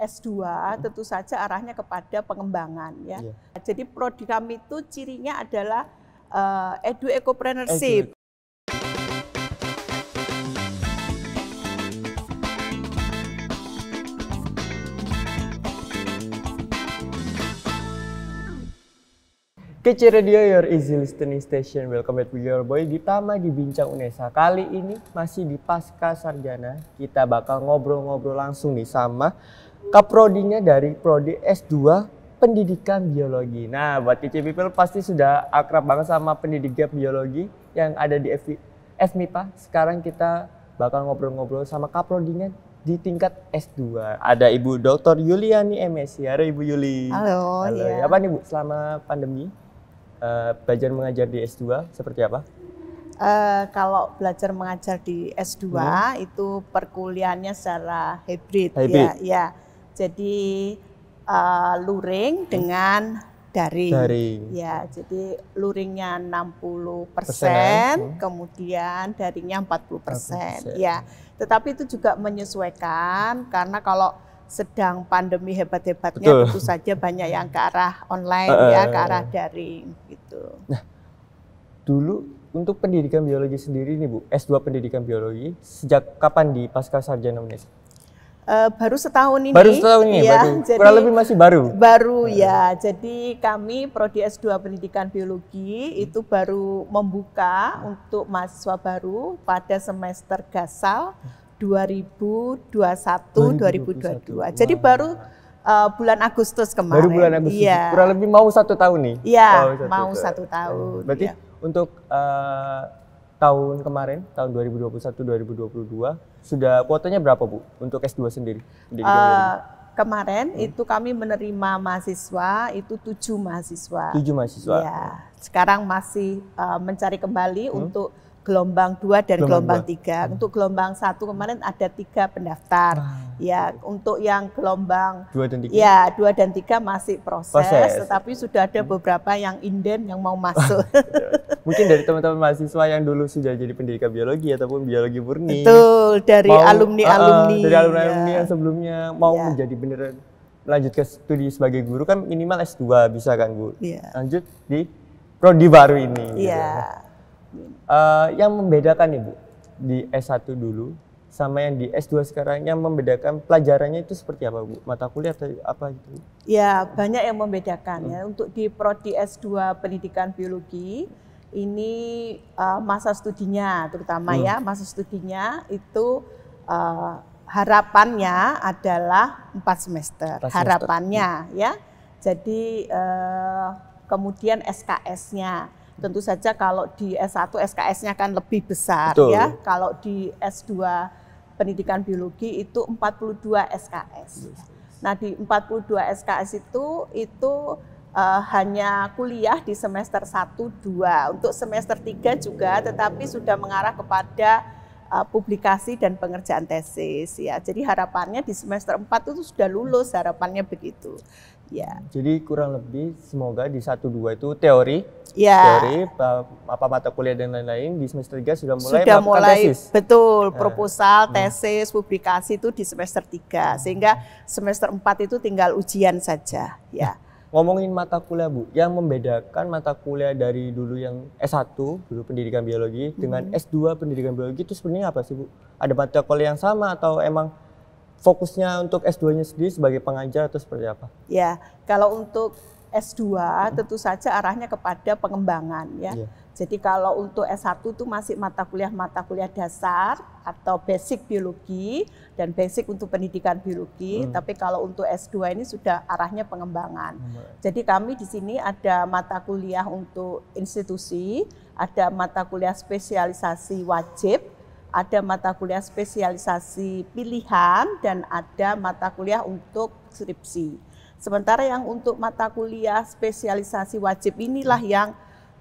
S2 hmm. tentu saja arahnya kepada pengembangan ya. Yeah. Jadi prodi kami itu cirinya adalah uh, eh, edu ecopreneurship. Edu Kece Radio, your easy listening station. Welcome back to your boy Ditama di Bincang Unesa. Kali ini masih di Pasca Sarjana. Kita bakal ngobrol-ngobrol langsung nih sama kaprodinya dari Prodi S2 Pendidikan Biologi. Nah, buat kece people pasti sudah akrab banget sama pendidikan biologi yang ada di FV, FMIPA. Sekarang kita bakal ngobrol-ngobrol sama kaprodinya di tingkat S2. Ada Ibu Dr. Yuliani MSI. Halo Ibu Yuli. Halo. Halo. Iya. Apa nih Bu selama pandemi? uh, belajar mengajar di S2 seperti apa? Uh, kalau belajar mengajar di S2 hmm. itu perkuliahannya secara hybrid, ya. hybrid. ya. ya. Jadi uh, luring hmm. dengan daring. daring. Ya, jadi luringnya 60%, persen, hmm. kemudian daringnya 40%, persen. ya. Tetapi itu juga menyesuaikan karena kalau sedang pandemi hebat-hebatnya tentu saja banyak yang ke arah online uh, ya, eh, ke eh, arah daring gitu. Nah, dulu untuk pendidikan biologi sendiri nih Bu, S2 pendidikan biologi sejak kapan di pasca sarjana UNES? Uh, baru setahun ini. Baru setahun ini, ya, baru. Jadi, kurang lebih masih baru. Baru uh. ya, jadi kami Prodi S2 Pendidikan Biologi hmm. itu baru membuka untuk mahasiswa baru pada semester gasal 2021 2022. 2021. Jadi baru uh, bulan Agustus kemarin. Baru bulan Agustus. Iya. Kurang lebih mau satu tahun nih. Iya, oh, satu mau tahun. satu tahun. Hmm. Berarti ya. untuk uh, tahun kemarin, tahun 2021-2022 sudah kuotanya berapa Bu untuk S2 sendiri? Eh, kemarin hmm. itu kami menerima mahasiswa itu tujuh mahasiswa. Tujuh mahasiswa. Ya, sekarang masih uh, mencari kembali hmm. untuk gelombang 2 dan gelombang, gelombang 3. Hmm. Untuk gelombang 1 kemarin ada tiga pendaftar. Ah. Ya, untuk yang gelombang 2 dan 3. Ya, 2 dan 3 masih proses, proses. tetapi sudah ada hmm. beberapa yang inden yang mau masuk. Mungkin dari teman-teman mahasiswa yang dulu sudah jadi pendidikan biologi ataupun biologi murni. Betul, dari alumni-alumni. Uh, dari ya. alumni-alumni ya. yang sebelumnya mau ya. menjadi beneran lanjut ke studi sebagai guru kan minimal S2 bisa kan Bu? Ya. Lanjut di prodi baru ini. Gitu. Iya. Gitu. Uh, yang membedakan Ibu di S1 dulu sama yang di S2 sekarang yang membedakan pelajarannya itu seperti apa Bu? Mata kuliah atau apa itu? Ya, banyak yang membedakan ya. hmm. ya. Untuk di prodi S2 Pendidikan Biologi ini uh, masa studinya terutama ya, hmm. ya, masa studinya itu uh, harapannya adalah empat semester. semester. Harapannya hmm. ya. Jadi uh, kemudian SKS-nya Tentu saja kalau di S1 SKS-nya kan lebih besar Betul. ya. Kalau di S2 Pendidikan Biologi itu 42 SKS. Nah, di 42 SKS itu itu uh, hanya kuliah di semester 1 2. Untuk semester 3 juga tetapi sudah mengarah kepada uh, publikasi dan pengerjaan tesis ya. Jadi harapannya di semester 4 itu sudah lulus harapannya begitu. Ya. Jadi kurang lebih semoga di 1 2 itu teori ya. teori eh, apa mata kuliah dan lain-lain di semester 3 sudah mulai sudah mulai tesis. betul eh, proposal, hmm. tesis, publikasi itu di semester 3 sehingga semester 4 itu tinggal ujian saja ya ngomongin mata kuliah Bu, yang membedakan mata kuliah dari dulu yang S1 dulu pendidikan biologi hmm. dengan S2 pendidikan biologi itu sebenarnya apa sih Bu? Ada mata kuliah yang sama atau emang fokusnya untuk S2-nya sendiri sebagai pengajar atau seperti apa? Ya, kalau untuk S2 hmm. tentu saja arahnya kepada pengembangan ya. Yeah. Jadi kalau untuk S1 itu masih mata kuliah-mata kuliah dasar atau basic biologi dan basic untuk pendidikan biologi, hmm. tapi kalau untuk S2 ini sudah arahnya pengembangan. Hmm. Jadi kami di sini ada mata kuliah untuk institusi, ada mata kuliah spesialisasi wajib, ada mata kuliah spesialisasi pilihan dan ada mata kuliah untuk skripsi. Sementara yang untuk mata kuliah spesialisasi wajib inilah yang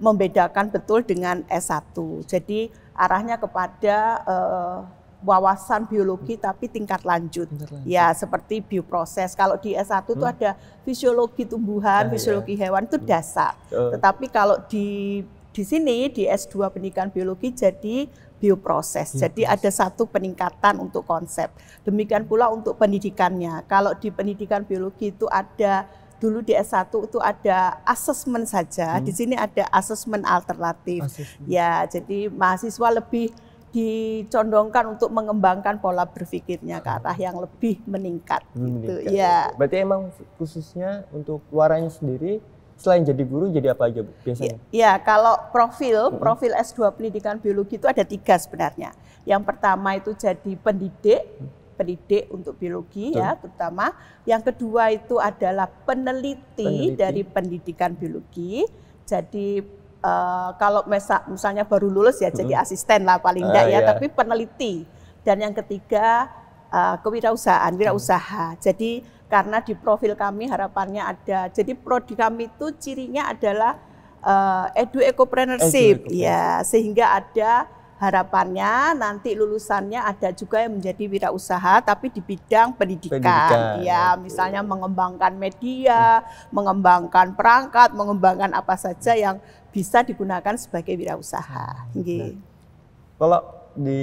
membedakan betul dengan S1. Jadi arahnya kepada uh, wawasan biologi tapi tingkat lanjut. lanjut. ya, seperti bioproses. Kalau di S1 itu hmm. ada fisiologi tumbuhan, nah, fisiologi ya. hewan itu hmm. dasar. Hmm. Tetapi kalau di di sini di S2 pendidikan biologi jadi bioproses. Jadi ada satu peningkatan untuk konsep. Demikian pula untuk pendidikannya. Kalau di pendidikan biologi itu ada dulu di S1 itu ada asesmen saja, hmm. di sini ada asesmen alternatif. Assessment. Ya, jadi mahasiswa lebih dicondongkan untuk mengembangkan pola berpikirnya ke ah. arah yang lebih meningkat, gitu. meningkat gitu. Ya. Berarti emang khususnya untuk waranya sendiri selain jadi guru jadi apa aja biasanya? Ya, ya, kalau profil hmm. profil S2 Pendidikan Biologi itu ada tiga sebenarnya. Yang pertama itu jadi pendidik, hmm pendidik untuk biologi ya, Betul. ya terutama. Yang kedua itu adalah peneliti, peneliti. dari pendidikan biologi. Jadi uh, kalau mesa, misalnya baru lulus ya hmm. jadi asisten lah paling tidak uh, ah, ya, iya. tapi peneliti. Dan yang ketiga uh, kewirausahaan, hmm. wirausaha. Hmm. Jadi karena di profil kami harapannya ada. Jadi prodi kami itu cirinya adalah uh, eh, edu ecopreneurship ya, sehingga ada harapannya nanti lulusannya ada juga yang menjadi wirausaha tapi di bidang pendidikan, pendidikan. ya misalnya mengembangkan media, mengembangkan perangkat, mengembangkan apa saja yang bisa digunakan sebagai wirausaha. gitu Kalau di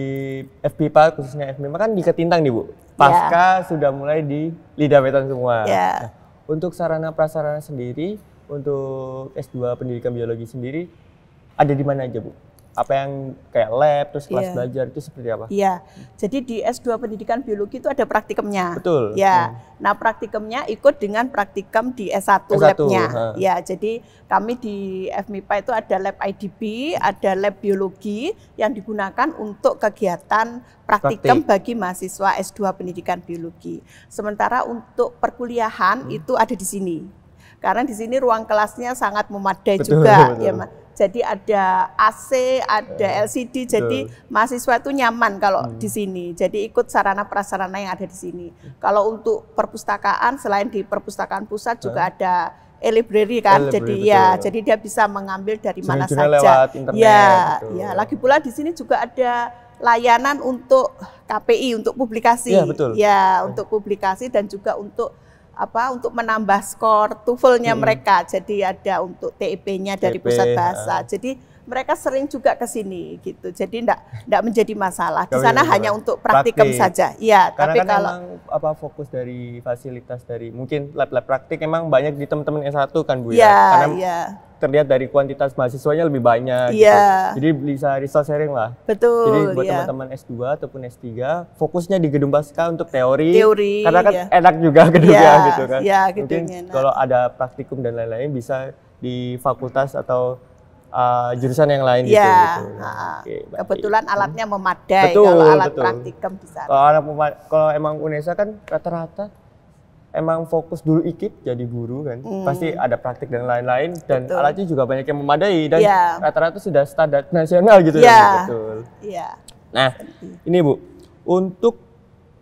FBP, khususnya FM, kan di Ketintang nih Bu. Pasca yeah. sudah mulai di lidah wetan semua. Yeah. Nah, untuk sarana prasarana sendiri untuk S2 pendidikan biologi sendiri ada di mana aja Bu? apa yang kayak lab terus kelas yeah. belajar itu seperti apa? Iya. Yeah. Jadi di S2 Pendidikan Biologi itu ada praktikumnya. Betul. Ya. Hmm. Nah, praktikumnya ikut dengan praktikum di S1, S1 labnya. Ha. Ya, jadi kami di FMIPA itu ada lab IDB, ada lab biologi yang digunakan untuk kegiatan praktikum Praktik. bagi mahasiswa S2 Pendidikan Biologi. Sementara untuk perkuliahan hmm. itu ada di sini. Karena di sini ruang kelasnya sangat memadai betul, juga betul. ya, jadi ada AC, ada iya. LCD, jadi mahasiswa itu nyaman kalau hmm. di sini. Jadi ikut sarana prasarana yang ada di sini. Kalau untuk perpustakaan, selain di perpustakaan pusat juga juga ada e-library kan, e jadi ya, betul. ya, jadi dia bisa mengambil dari jadi mana saja. Lewat internet, ya, ya. Lagi pula di sini juga ada layanan untuk KPI untuk publikasi, ya, betul. ya untuk publikasi dan juga untuk apa untuk menambah skor tuvelnya hmm. mereka. Jadi ada untuk TEP-nya dari TEP, pusat bahasa. Uh. Jadi mereka sering juga ke sini gitu. Jadi enggak enggak menjadi masalah. Di sana hanya untuk praktikum praktik. saja. Iya, tapi kan kalau emang apa fokus dari fasilitas dari mungkin lab-lab praktik emang banyak di teman-teman S1 kan Bu ya. Iya, karena iya terlihat dari kuantitas mahasiswanya lebih banyak. Gitu. Iya. Gitu. Jadi bisa resource sharing lah. Betul. Jadi buat yeah. teman-teman S2 ataupun S3 fokusnya di gedung Baska untuk teori. Teori. Karena kan yeah. enak juga gedungnya yeah. gitu kan. Iya, yeah, Mungkin enak. kalau ada praktikum dan lain-lain bisa di fakultas atau uh, jurusan yang lain ya, gitu. Iya, gitu. Nah, okay, kebetulan alatnya memadai betul, kalau alat betul. praktikum bisa. Kalau, kalau emang UNESA kan rata-rata emang fokus dulu ikip jadi guru kan hmm. pasti ada praktik dan lain-lain dan alatnya juga banyak yang memadai dan rata iya. rata-rata sudah standar nasional gitu yeah. ya iya. betul. Yeah. Nah ini bu untuk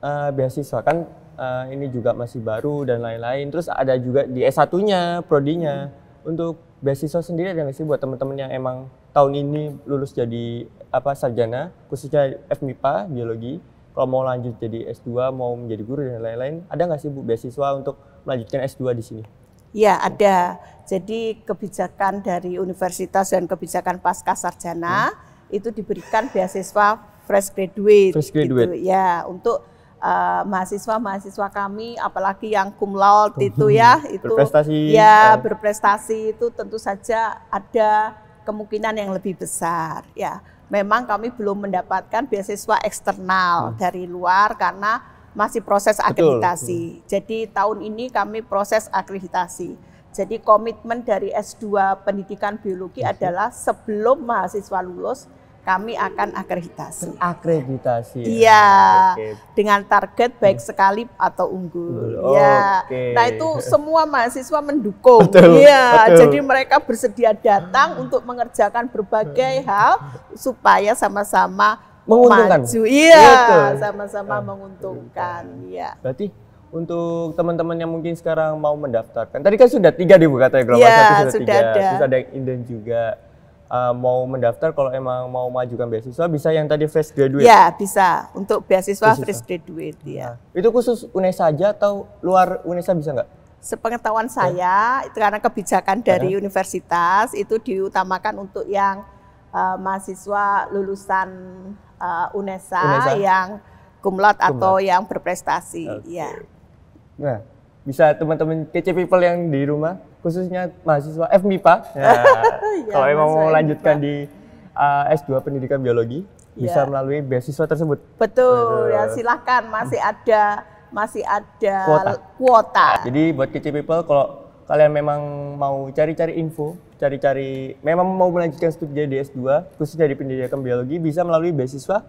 uh, beasiswa kan uh, ini juga masih baru dan lain-lain terus ada juga di S1-nya prodinya hmm. untuk beasiswa sendiri ada nggak sih buat teman-teman yang emang tahun ini lulus jadi apa sarjana khususnya FMIPA biologi kalau mau lanjut jadi S2, mau menjadi guru dan lain-lain, ada nggak sih Bu beasiswa untuk melanjutkan S2 di sini? Ya, ada. Jadi kebijakan dari universitas dan kebijakan pasca sarjana hmm. itu diberikan beasiswa fresh graduate. Fresh graduate. Gitu. Ya, untuk mahasiswa eh, mahasiswa-mahasiswa kami apalagi yang cum laude hmm. itu ya, itu berprestasi. Ya, ya, berprestasi itu tentu saja ada kemungkinan yang lebih besar, ya memang kami belum mendapatkan beasiswa eksternal hmm. dari luar karena masih proses akreditasi. Betul. Hmm. Jadi tahun ini kami proses akreditasi. Jadi komitmen dari S2 Pendidikan Biologi mhm. adalah sebelum mahasiswa lulus kami akan akreditasi. Akreditasi. Iya. Okay. Dengan target baik hmm. sekali atau unggul. Iya. Okay. Nah, itu semua mahasiswa mendukung. Iya, jadi mereka bersedia datang untuk mengerjakan berbagai hmm. hal supaya sama-sama menguntungkan. Iya, sama-sama menguntungkan. Iya. Berarti untuk teman-teman yang mungkin sekarang mau mendaftarkan. Tadi kan sudah tiga dibuka katanya gelombang ya, satu sudah, sudah tiga. Ada. Terus ada yang inden juga. Eh, mau mendaftar kalau emang mau majukan beasiswa bisa yang tadi fresh graduate? Ya bisa untuk beasiswa, beasiswa. fresh graduate ya. Nah, itu khusus UNESA saja atau luar UNESA bisa nggak? Sepengetahuan ya. saya itu karena kebijakan ya. dari universitas itu diutamakan untuk yang uh, mahasiswa lulusan uh, UNESA, UNESA yang kumlot atau yang berprestasi. Okay. Ya. Nah bisa teman-teman kece people yang di rumah khususnya mahasiswa FMIPA. Ya, iya, kalau emang mau lanjutkan di uh, eh, S2 Pendidikan Biologi ya. bisa melalui beasiswa tersebut. Betul, ya, Betul. ya silahkan masih hmm. ada masih ada kuota. kuota. Nah, jadi buat kece people kalau kalian memang mau cari-cari info, cari-cari memang mau melanjutkan studi di S2 khususnya di Pendidikan Biologi bisa melalui beasiswa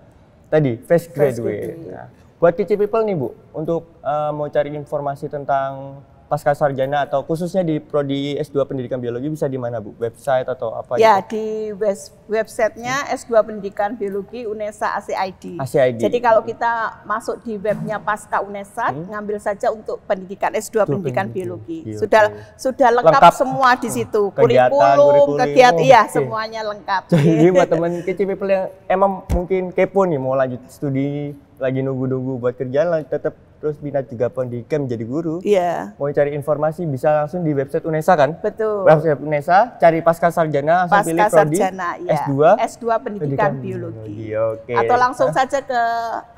tadi fresh graduate. graduate. Nah, buat kece people nih Bu, untuk uh, mau cari informasi tentang pasca sarjana atau khususnya di prodi S2 Pendidikan Biologi bisa di mana Bu? Website atau apa Ya, itu? di web websitenya S2 Pendidikan Biologi UNESA ACID. ACID. Jadi kalau kita masuk di webnya pasca UNESA hmm? ngambil saja untuk pendidikan S2 Pendidikan, pendidikan Biologi. Biologi. Iya, sudah sudah lengkap, lengkap semua di hmm. situ. Kegiatan, kurikulum, kurikulum, kegiatan iya okay. semuanya lengkap. Jadi buat teman kecil people yang emang mungkin kepo nih mau lanjut studi lagi nunggu-nunggu buat kerjaan tetap terus minat juga pendidikan menjadi guru. Iya. Yeah. Mau cari informasi bisa langsung di website UNESA kan? Betul. Website UNESA, cari pasca sarjana, langsung pasca pilih prodi sarjana, S2. Iya. S2 Pendidikan, pendidikan Biologi. Biologi. Oke. Okay. Atau langsung nah. saja ke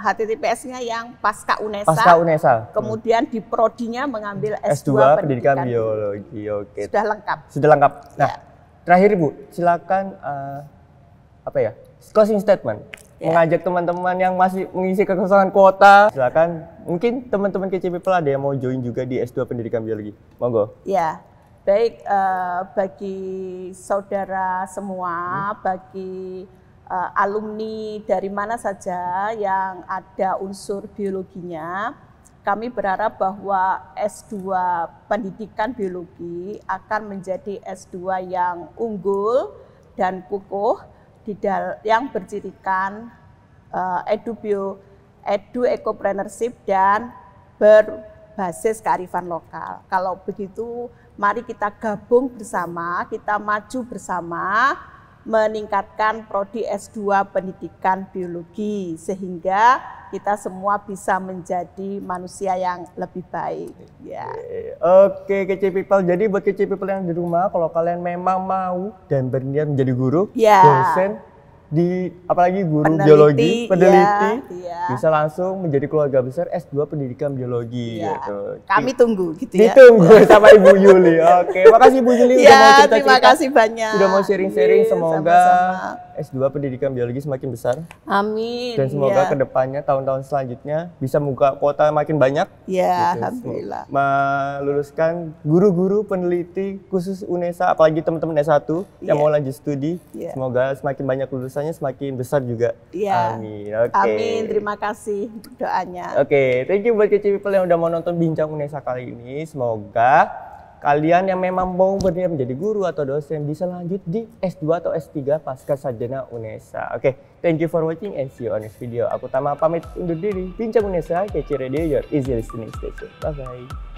HTTPS-nya yang pasca UNESA. Pasca UNESA. Kemudian di prodinya mengambil S2, S2 Pendidikan, pendidikan Biologi. Oke. Okay. Sudah lengkap. Sudah lengkap. Nah, yeah. terakhir Bu, silakan uh, apa ya? Closing statement yeah. mengajak teman-teman yang masih mengisi kekosongan kuota. Silakan, mungkin teman-teman KCP ada yang mau join juga di S2 Pendidikan Biologi. Monggo. Ya. Yeah. Baik uh, bagi saudara semua, hmm. bagi uh, alumni dari mana saja yang ada unsur biologinya, kami berharap bahwa S2 Pendidikan Biologi akan menjadi S2 yang unggul dan kukuh di yang bercirikan uh, edubio, edu ecopreneurship dan berbasis kearifan lokal. Kalau begitu, mari kita gabung bersama, kita maju bersama, meningkatkan prodi S2 pendidikan biologi sehingga kita semua bisa menjadi manusia yang lebih baik. Ya. Oke, kece people. Jadi buat kece people yang di rumah, kalau kalian memang mau dan berniat menjadi guru, ya. dosen, di apalagi guru peneliti, biologi iya, peneliti ya, bisa langsung menjadi keluarga besar S2 pendidikan biologi ya, gitu. Kami tunggu gitu ya. Ditunggu sama Ibu Yuli. Oke, makasih Ibu Yuli ya, udah mau cerita-cerita. Terima kasih banyak. Sudah mau sharing-sharing iya, semoga sama -sama S2 Pendidikan Biologi semakin besar. Amin. Dan semoga ya. kedepannya tahun-tahun selanjutnya bisa buka kuota makin banyak. Ya, gitu. alhamdulillah. Meluluskan guru-guru peneliti khusus UNESA, apalagi teman-teman S1 ya. yang iya. mau lanjut studi. Ya. Semoga semakin banyak lulusannya semakin besar juga. Ya. Amin. Okay. Amin. Terima kasih doanya. Oke, okay. thank you buat kecil people yang udah mau nonton bincang UNESA kali ini. Semoga Kalian yang memang mau berniat menjadi guru atau dosen bisa lanjut di S2 atau S3 pasca sarjana UNESA. Oke, okay, thank you for watching and see you on next video. Aku Tama pamit undur diri. Bincang UNESA, kece radio, your easy listening station. Bye-bye.